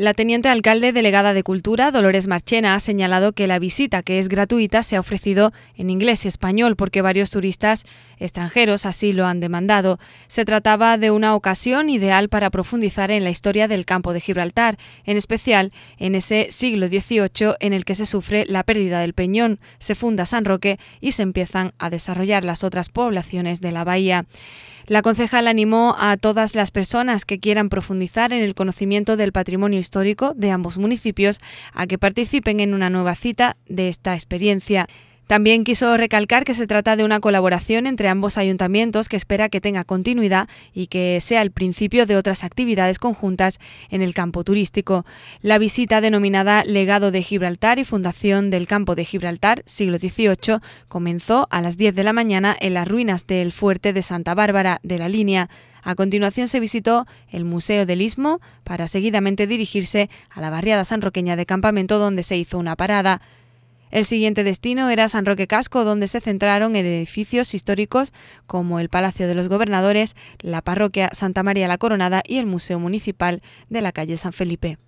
La teniente alcalde delegada de Cultura, Dolores Marchena, ha señalado que la visita, que es gratuita, se ha ofrecido en inglés y español porque varios turistas extranjeros así lo han demandado. Se trataba de una ocasión ideal para profundizar en la historia del campo de Gibraltar, en especial en ese siglo XVIII en el que se sufre la pérdida del Peñón, se funda San Roque y se empiezan a desarrollar las otras poblaciones de la bahía. La concejal animó a todas las personas que quieran profundizar en el conocimiento del patrimonio histórico de ambos municipios a que participen en una nueva cita de esta experiencia. También quiso recalcar que se trata de una colaboración entre ambos ayuntamientos que espera que tenga continuidad y que sea el principio de otras actividades conjuntas en el campo turístico. La visita denominada Legado de Gibraltar y Fundación del Campo de Gibraltar, siglo XVIII, comenzó a las 10 de la mañana en las ruinas del fuerte de Santa Bárbara de la línea. A continuación se visitó el Museo del Istmo para seguidamente dirigirse a la barriada sanroqueña de campamento donde se hizo una parada. El siguiente destino era San Roque Casco, donde se centraron edificios históricos como el Palacio de los Gobernadores, la Parroquia Santa María la Coronada y el Museo Municipal de la calle San Felipe.